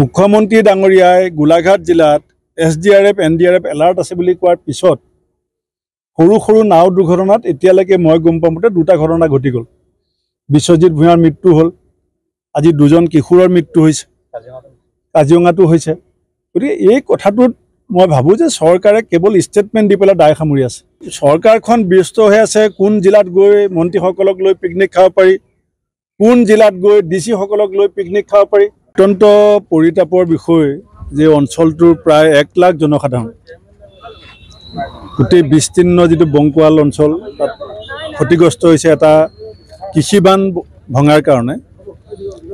মুখ্যমন্ত্রী ডাঙরিয়ায় গোলাঘাট জেলাত S D R F N D R F alert আছে বলে কোয়ার পিছত সৰু সৰু নাও দুর্ঘটনাত এতিয়ালৈকে মই গম পামতে দুটা ঘটনা ঘটি গল বিশ্বজিৎ ভূঞার মৃত্যু হল আজি দুজন কিশোরের মৃত্যু হয়েছে কাজিরঙাটো হয়েছে গতি এই কথাটোত মই ভাবো যে সরকারে কেবল স্টেটমেন্ট দি পেলায় দায় সামরি আছে সরকারখন ব্যস্ত হয়ে আছে কোন জেলাত গৈ মন্ত্রীসকলক লৈ পিকনিক খাব পাৰি কোন জেলাত গৈ ডিসি সকলক লৈ পিকনিক খাব পাৰি অত্যন্ত পৰিতাপৰ বিষয় যে অঞ্চলটোৰ প্ৰায় এক লাখ জনসাধাৰণ গোটেই বিস্তীৰ্ণ যিটো বংকোৱাল অঞ্চল তাত ক্ষতিগ্ৰস্ত হৈছে এটা কৃষি কৃষিবান ভঙাৰ কাৰণে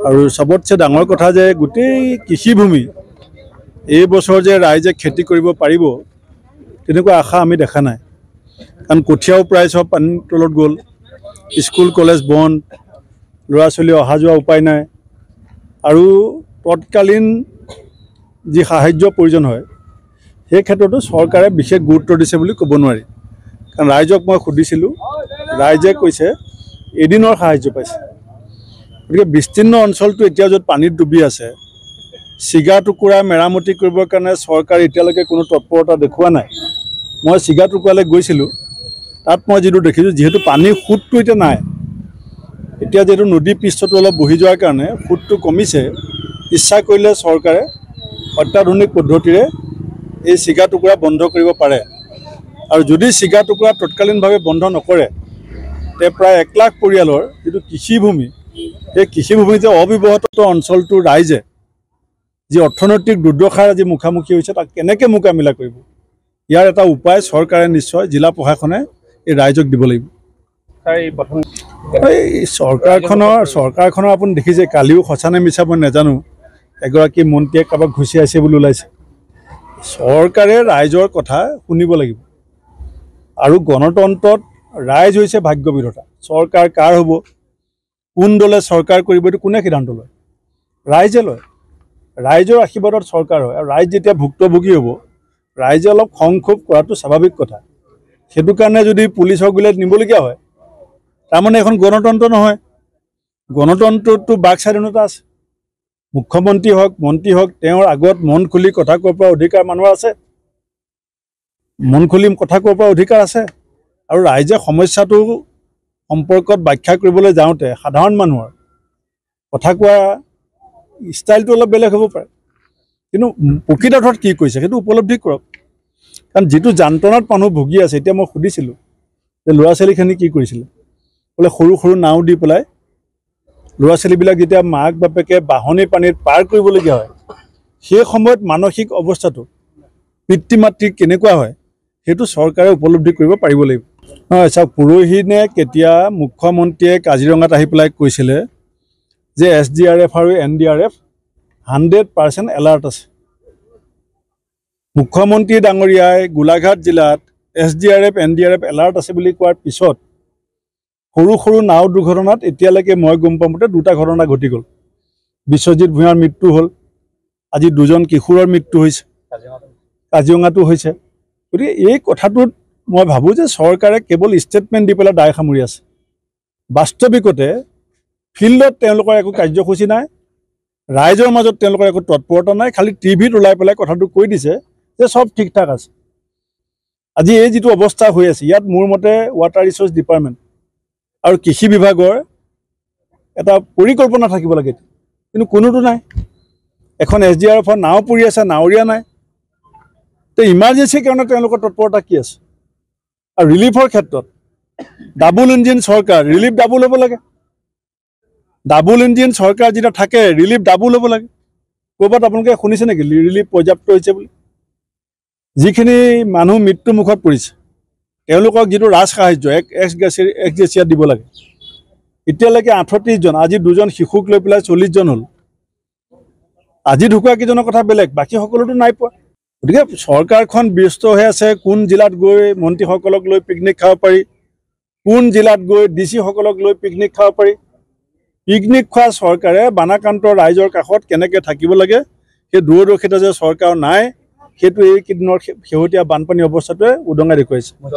আৰু সবতছে ডাঙৰ কথা যে গোটেই কৃষিভূমি এই বছৰ যে ৰাইজে খেতি কৰিব পাৰিব তেনেকুৱা আশা আমি দেখা নাই কাৰণ কঠীয়াও প্ৰায় চব পানীৰ তলত গ'ল স্কুল কলেজ বন্ধ ল'ৰা ছোৱালী অহা যোৱা উপায় নাই আৰু তৎকালীন যি সাহাৰ্য প্ৰয়োজন হয় সেই ক্ষেত্ৰতো চৰকাৰে বিশেষ গুৰুত্ব দিছে বুলি ক'ব নোৱাৰি কাৰণ ৰাইজক মই সুধিছিলোঁ ৰাইজে কৈছে এদিনৰ সাহাৰ্য পাইছে গতিকে বিস্তীৰ্ণ অঞ্চলটো এতিয়া য'ত পানীত ডুবি আছে চিগা টুকুৰা মেৰামতি কৰিবৰ কাৰণে চৰকাৰে এতিয়ালৈকে কোনো তৎপৰতা দেখুওৱা নাই মই চিগা টুকুৰালৈ গৈছিলোঁ তাত মই যিটো দেখিছোঁ যিহেতু পানীৰ সোঁতটো এতিয়া নাই এতিয়া যিহেতু নদী পৃষ্ঠটো অলপ বহি যোৱাৰ কাৰণে সুতটো কমিছে ইচ্ছা কৰিলে চৰকাৰে অত্যাধুনিক পদ্ধতিৰে এই চিগা টুকুৰা বন্ধ কৰিব পাৰে আৰু যদি চিগা টুকুৰা তৎকালীনভাৱে বন্ধ নকৰে তে প্ৰায় এক লাখ পৰিয়ালৰ যিটো কৃষিভূমি সেই কৃষিভূমি যে অব্যৱহৃত অঞ্চলটোৰ ৰাইজে যি অৰ্থনৈতিক দুৰ্দশাৰ আজি মুখামুখি হৈছে তাক কেনেকৈ মোকাবিলা কৰিব ইয়াৰ এটা উপায় চৰকাৰে নিশ্চয় জিলা প্ৰশাসনে এই ৰাইজক দিব লাগিব এই চৰকাৰখনৰ চৰকাৰখনৰ আপুনি দেখিছে কালিও সঁচা নে মিছা মই নাজানো এগৰাকী মন্ত্ৰীয়ে কাৰোবাক ঘুচি আহিছে বুলি ওলাইছে চৰকাৰে ৰাইজৰ কথা শুনিব লাগিব আৰু গণতন্ত্ৰত ৰাইজ হৈছে ভাগ্যবিধতা চৰকাৰ কাৰ হ'ব কোন দলে চৰকাৰ কৰিব এইটো কোনে সিদ্ধান্ত লয় ৰাইজে লয় ৰাইজৰ আশীৰ্বাদত চৰকাৰ হয় আৰু ৰাইজ যেতিয়া ভুক্তভোগী হ'ব ৰাইজে অলপ খং ক্ষোভ কৰাটো স্বাভাৱিক কথা সেইটো কাৰণে যদি পুলিচৰ গ'লে নিবলগীয়া হয় তাৰমানে এখন গণতন্ত্ৰ নহয় গণতন্ত্ৰটো বাক স্বাধীনতা আছে মুখ্যমন্ত্ৰী হওক মন্ত্ৰী হওক তেওঁৰ আগত মন খুলি কথা ক'ব পৰা অধিকাৰ মানুহৰ আছে মন খুলি কথা ক'ব পৰা অধিকাৰ আছে আৰু ৰাইজে সমস্যাটো সম্পৰ্কত ব্যাখ্যা কৰিবলৈ যাওঁতে সাধাৰণ মানুহৰ কথা কোৱা ষ্টাইলটো অলপ বেলেগ হ'ব পাৰে কিন্তু প্ৰকৃতাৰ্থত কি কৰিছে সেইটো উপলব্ধি কৰক কাৰণ যিটো যান্ত্ৰণাত মানুহ ভুগি আছে এতিয়া মই সুধিছিলোঁ যে ল'ৰা ছোৱালীখিনি কি কৰিছিলে বোলে সৰু সৰু নাও দি পেলাই ল'ৰা ছোৱালীবিলাক যেতিয়া মাক বাপেকে বাহনী পানীত পাৰ কৰিবলগীয়া হয় সেই সময়ত মানসিক অৱস্থাটো পিতৃ মাতৃ কেনেকুৱা হয় সেইটো চৰকাৰে উপলব্ধি কৰিব পাৰিব লাগিব হয় চাওক পুৰোহিতে কেতিয়া মুখ্যমন্ত্ৰীয়ে কাজিৰঙাত আহি পেলাই কৈছিলে যে এছ ডি আৰ এফ আৰু N D R F hundred percent alert আছে মুখ্যমন্ত্ৰী ডাঙৰীয়াই গোলাঘাট জিলাত S D R F N D R F alert আছে বুলি কোৱাৰ পিছত সৰু সৰু নাও দুৰ্ঘটনাত এতিয়ালৈকে মই গম পামতে দুটা ঘটনা ঘটি গ'ল বিশ্বজিৎ ভূঞাৰ মৃত্যু হ'ল আজি দুজন কিশোৰৰ মৃত্যু হৈছে কাজিৰঙাটো হৈছে গতিকে এই কথাটোত মই ভাবোঁ যে চৰকাৰে কেৱল ষ্টেটমেণ্ট দি পেলাই দায় সামৰি আছে বাস্তৱিকতে ফিল্ডত তেওঁলোকৰ একো কাৰ্যসূচী নাই ৰাইজৰ মাজত তেওঁলোকৰ একো তৎপৰতা নাই খালি টিভিত ওলাই পেলাই কথাটো কৈ দিছে যে চব ঠিক ঠাক আছে আজি এই যিটো অৱস্থা হৈ আছে ইয়াত মোৰ মতে ৱাটাৰ ৰিচৰ্চ ডিপাৰ্টমেণ্ট আৰু কৃষি বিভাগৰ এটা পৰিকল্পনা থাকিব লাগে কিন্তু কোনোতো নাই এখন এছ ডি আৰ এফৰ নাও পৰি আছে নাৱৰীয়া নাই তো ইমাৰ্জেঞ্চিৰ কাৰণে তেওঁলোকৰ তৎপৰতা কি আছে আৰু ৰিলিফৰ ক্ষেত্ৰত ডাবুল ইঞ্জিন চৰকাৰ ৰিলিফ ডাবুল হ'ব লাগে ডাবুল ইঞ্জিন চৰকাৰ যেতিয়া থাকে ৰিলিফ ডাবুল হ'ব লাগে ক'ৰবাত আপোনালোকে শুনিছে নেকি ৰিলিফ পৰ্যাপ্ত হৈছে বুলি যিখিনি মানুহ মৃত্যুমুখত পৰিছে তেওঁলোকক যিটো ৰাজ সাহাৰ্য এক এক্স এক্স একজেচিয়া দিব লাগে এতিয়ালৈকে আঠত্ৰিছজন আজি দুজন শিশুক লৈ পেলাই চল্লিছজন হ'ল আজি ঢুকোৱা কেইজনৰ কথা বেলেগ বাকী সকলোতো নাই পোৱা গতিকে চৰকাৰখন ব্যস্ত হৈ আছে কোন জিলাত গৈ মন্ত্ৰীসকলক লৈ পিকনিক খাব পাৰি কোন জিলাত গৈ ডি চিসকলক লৈ পিকনিক খাব পাৰি পিকনিক খোৱা চৰকাৰে বানাক্ৰান্ত ৰাইজৰ কাষত কেনেকৈ থাকিব লাগে সেই দূৰদৰ্শিতা যে চৰকাৰ নাই সেইটো এইকেইদিনৰ শেহতীয়া বানপানী অৱস্থাটোৱে উদঙাই দেখুৱাইছে